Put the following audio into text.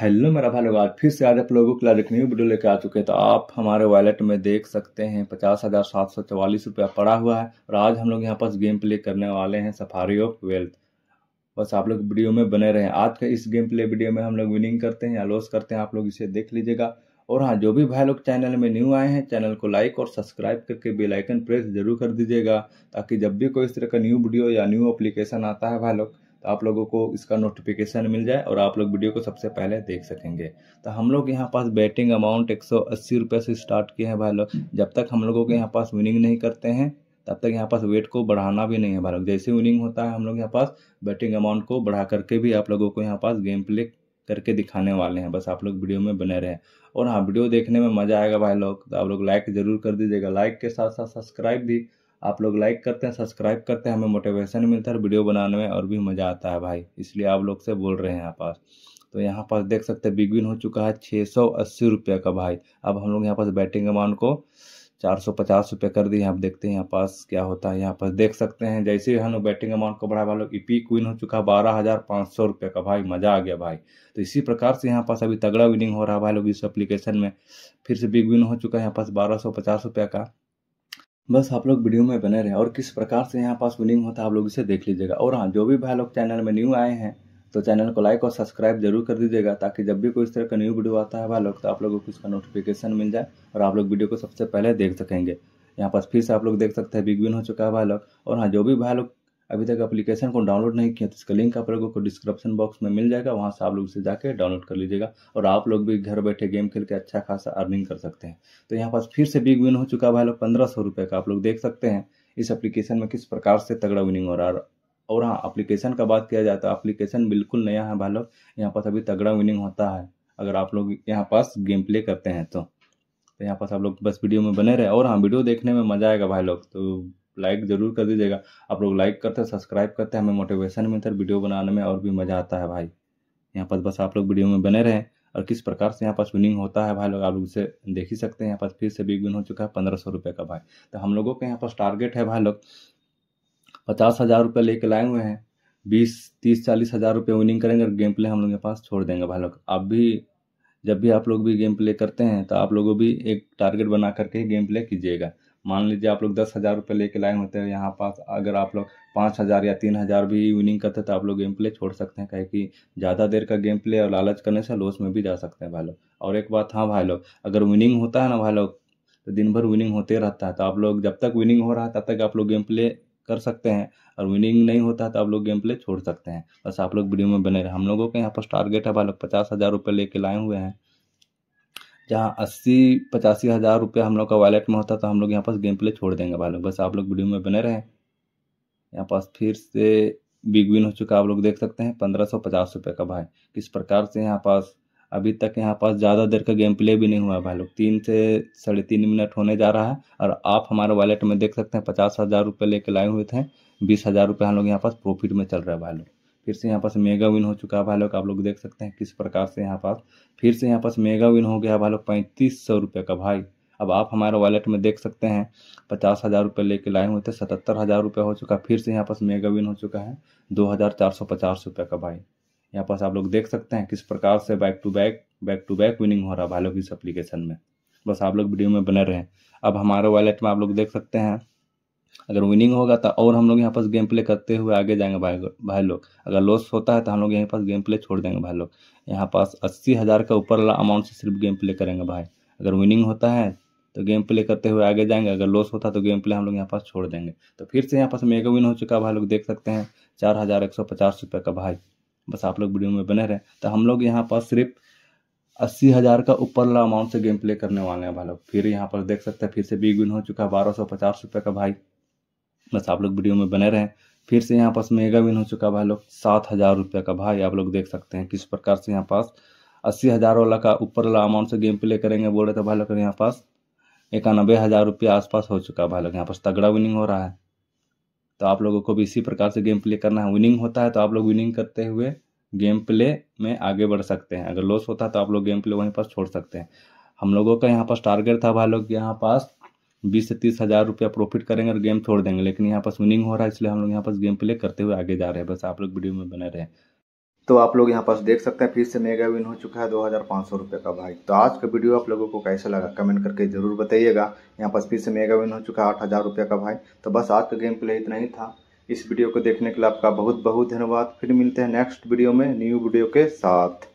hello मेरा भाई लोग आज फिर से आज आप लोगों के लिए एक न्यू वीडियो लेकर आ चुके हैं तो आप हमारे वॉलेट में देख सकते हैं पचास हज़ार सात सौ चवालीस रुपया पड़ा हुआ है और आज हम लोग यहाँ पर गेम प्ले करने वाले हैं सफारी ऑफ वेल्थ बस आप लोग वीडियो में बने रहें आज का इस गेम प्ले वीडियो में हम लोग विनिंग करते हैं या लॉस करते हैं आप लोग इसे देख लीजिएगा और हाँ जो भी भाई लोग चैनल में न्यू आए हैं चैनल को लाइक और सब्सक्राइब करके बेल आइकन प्रेस जरूर कर दीजिएगा ताकि जब भी कोई इस तरह का न्यू वीडियो या न्यू एप्लीकेशन आता है भाई लोग आप लोगों को इसका नोटिफिकेशन मिल जाए और आप लोग वीडियो को सबसे पहले देख सकेंगे तो हम लोग यहाँ पास बैटिंग अमाउंट एक सौ से स्टार्ट किए हैं भाई लोग जब तक हम लोगों के यहाँ पास विनिंग नहीं करते हैं तब तक यहाँ पास वेट को बढ़ाना भी नहीं है भाई लोग जैसे विनिंग होता है हम लोग यहाँ पास बैटिंग अमाउंट को बढ़ा करके भी आप लोगों को यहाँ पास गेम प्ले करके दिखाने वाले हैं बस आप लोग वीडियो में बने रहें और हाँ वीडियो देखने में मज़ा आएगा भाई लोग तो आप लोग लाइक ज़रूर कर दीजिएगा लाइक के साथ साथ सब्सक्राइब भी आप लोग लाइक करते हैं सब्सक्राइब करते हैं हमें मोटिवेशन मिलता है वीडियो बनाने में और भी मज़ा आता है भाई इसलिए आप लोग से बोल रहे हैं यहाँ पास तो यहाँ पास देख सकते हैं बिग विन हो चुका है छः सौ अस्सी रुपये का भाई अब हम लोग यहाँ पास बैटिंग अमाउंट को चार सौ पचास रुपये कर दिए आप देखते हैं यहाँ पास क्या होता है यहाँ पास देख सकते हैं जैसे ही हम लोग बैटिंग अमाउंट को बढ़ाया भाई लोग ईपी क्वीन हो चुका है बारह हज़ार पाँच सौ रुपये का भाई मज़ा आ गया भाई तो इसी प्रकार से यहाँ पास अभी तगड़ा विनिंग हो रहा है भाई लोग इस एप्लीकेशन में फिर से बिग विन हो चुका है यहाँ पास बारह सौ पचास रुपये का बस आप लोग वीडियो में बने रहे और किस प्रकार से यहाँ पास विनिंग होता है आप लोग इसे देख लीजिएगा और हाँ जो भी भाई लोग चैनल में न्यू आए हैं तो चैनल को लाइक और सब्सक्राइब जरूर कर दीजिएगा ताकि जब भी कोई इस तरह का न्यू वीडियो आता है भाई लोग तो आप लोगों को इसका नोटिफिकेशन मिल जाए और आप लोग वीडियो को सबसे पहले देख सकेंगे यहाँ पास फिर से आप लोग देख सकते हैं बिग विन हो चुका है भाई लोग और हाँ जो भी भाई लोग अभी तक एप्लीकेशन को डाउनलोड नहीं किया तो इसका लिंक आप लोगों को डिस्क्रिप्शन बॉक्स में मिल जाएगा वहाँ से आप लोग उसे जाकर डाउनलोड कर लीजिएगा और आप लोग भी घर बैठे गेम खेल के अच्छा खासा अर्निंग कर सकते हैं तो यहाँ पास फिर से बिग विन हो चुका है भाई लोग पंद्रह सौ रुपये का आप लोग देख सकते हैं इस अप्लीकेशन में किस प्रकार से तगड़ा विनिंग हो रहा है और हाँ अप्लीकेशन का बात किया जाए तो अप्लीकेशन बिल्कुल नया है भाई लोग यहाँ पास अभी तगड़ा विनिंग होता है अगर आप लोग यहाँ पास गेम प्ले करते हैं तो तो यहाँ पास आप लोग बस वीडियो में बने रहे और हाँ वीडियो देखने में मज़ा आएगा भाई लोग तो लाइक ज़रूर कर दीजिएगा आप लोग लाइक करते हैं सब्सक्राइब करते हैं हमें मोटिवेशन मिलता है वीडियो बनाने में और भी मज़ा आता है भाई यहाँ पर बस आप लोग वीडियो में बने रहें और किस प्रकार से यहाँ पर विनिंग होता है भाई लोग आप लोग इसे देख ही सकते हैं यहाँ पर फिर से बिग विन हो चुका है पंद्रह सौ रुपये का भाई तो हम लोगों के यहाँ पर टारगेट है भाई लोग पचास हज़ार रुपये लेके लाए हुए हैं बीस तीस चालीस हज़ार रुपये विनिंग करेंगे और गेम प्ले हम लोग के पास छोड़ देंगे भाई लोग आप भी जब भी आप लोग भी गेम प्ले करते हैं तो आप लोगों भी एक टारगेट बना करके ही गेम प्ले कीजिएगा मान लीजिए आप लोग दस हज़ार रुपये लेके लाए होते हैं यहाँ पास अगर आप लोग पाँच हज़ार या तीन हज़ार भी विनिंग करते तो आप लोग गेम प्ले छोड़ सकते हैं कहे कि ज़्यादा देर का गेम प्ले और लालच करने से लॉस में भी जा सकते हैं भाई लोग और एक बात हाँ भाई लोग अगर विनिंग होता है ना भाई लोग तो दिन भर विनिंग होते रहता है तो आप लोग जब तक विनिंग हो रहा है तब तक आप लोग गेम प्ले कर सकते हैं और विनिंग नहीं होता है तो आप लोग गेम प्ले छोड़ सकते हैं बस आप लोग वीडियो में बने रहे हम लोगों के यहाँ पर टारगेट है भाई लोग पचास हज़ार रुपये लेके लाए हुए हैं जहाँ अस्सी पचासी हज़ार रुपये हम लोग का वॉलेट में होता तो हम लोग यहाँ पास गेम प्ले छोड़ देंगे भाई लोग बस आप लोग वीडियो में बने रहें यहाँ पास फिर से बिग विन हो चुका आप लोग देख सकते हैं पंद्रह सौ पचास रुपये का भाई किस प्रकार से यहाँ पास अभी तक यहाँ पास ज़्यादा देर का गेम प्ले भी नहीं हुआ है भाई लोग तीन से साढ़े तीन मिनट होने जा रहा है और आप हमारे वॉलेट में देख सकते हैं पचास हज़ार रुपये लेके लाए हुए थे बीस हज़ार रुपये हम लोग यहाँ पास प्रॉफिट में चल रहा है भाई लोग फिर से यहाँ पास मेगा विन हो चुका है भाई लोग आप लोग देख सकते हैं किस प्रकार से यहाँ पास फिर से यहाँ पास मेगा विन हो गया भाई लोग पैंतीस सौ रुपये का भाई अब आप हमारे वॉलेट में देख सकते हैं पचास हज़ार रुपये लेके लाए हुए थे सतहत्तर हज़ार रुपये हो चुका फिर से यहाँ पास मेगा विन हो चुका है दो हज़ार चार सौ पचास रुपये का भाई यहाँ पास आप लोग देख सकते हैं किस प्रकार से back to back back to back winning हो रहा है भाई लोग इस अप्लीकेशन में बस आप लोग वीडियो में बने रहें अब हमारे वॉलेट में आप लोग देख सकते हैं अगर विनिंग होगा तो और हम लोग यहाँ पास गेम प्ले करते हुए आगे जाएंगे भाई भाई लोग अगर लॉस होता है तो हम लोग यहाँ पास गेम प्ले छोड़ देंगे भाई लोग यहाँ पास अस्सी हज़ार का ऊपर वाला अमाउंट से सिर्फ गेम प्ले करेंगे भाई अगर विनिंग होता है तो गेम प्ले करते हुए आगे जाएंगे अगर लॉस होता तो गेम प्ले हम लोग यहाँ पास छोड़ देंगे तो फिर से यहाँ पास मेगा विन हो चुका है भाई लोग देख सकते हैं चार हज़ार एक सौ पचास रुपये का भाई बस आप लोग वीडियो में बने रहें तो हम लोग यहाँ पास सिर्फ अस्सी हज़ार का ऊपर वाला अमाउंट से गेम प्ले करने वाले हैं भाई लोग फिर यहाँ पर देख सकते हैं फिर से बिग विन हो चुका है बारह सौ पचास रुपये का भाई बस आप लोग वीडियो में बने रहें फिर से यहाँ पास मेगा विन हो चुका भाई लोग सात हज़ार रुपये का भाई आप लोग देख सकते हैं किस प्रकार से यहाँ पास अस्सी हज़ार वाला का ऊपर वाला अमाउंट से गेम प्ले करेंगे बोल रहे थे भाई लोग यहाँ पास इक्यानबे हज़ार रुपये आसपास हो चुका है भाई लोग यहाँ पास तगड़ा विनिंग हो रहा है तो आप लोगों को भी इसी प्रकार से गेम प्ले करना है विनिंग होता है तो आप लोग विनिंग करते हुए गेम प्ले में आगे बढ़ सकते हैं अगर लॉस होता है तो आप लोग गेम प्ले वहीं पर छोड़ सकते हैं हम लोगों का यहाँ पास टारगेट था भाई लोग यहाँ पास बीस से तीस हज़ार रुपया प्रॉफिट करेंगे और गेम छोड़ देंगे लेकिन यहाँ पास विनिंग हो रहा है इसलिए हम लोग यहाँ पास गेम प्ले करते हुए आगे जा रहे हैं बस आप लोग वीडियो में बने रहे तो आप लोग यहाँ पास देख सकते हैं फिर से मेगा विन हो चुका है दो हज़ार पाँच सौ रुपये का भाई तो आज का वीडियो आप लोगों को कैसा लगा कमेंट करके ज़रूर बताइएगा यहाँ पास फिर से मेगा विन हो चुका है आठ हज़ार रुपये का भाई तो बस आज का गेम प्ले इतना ही था इस वीडियो को देखने के लिए आपका बहुत बहुत धन्यवाद फिर मिलते हैं नेक्स्ट वीडियो में न्यू वीडियो के साथ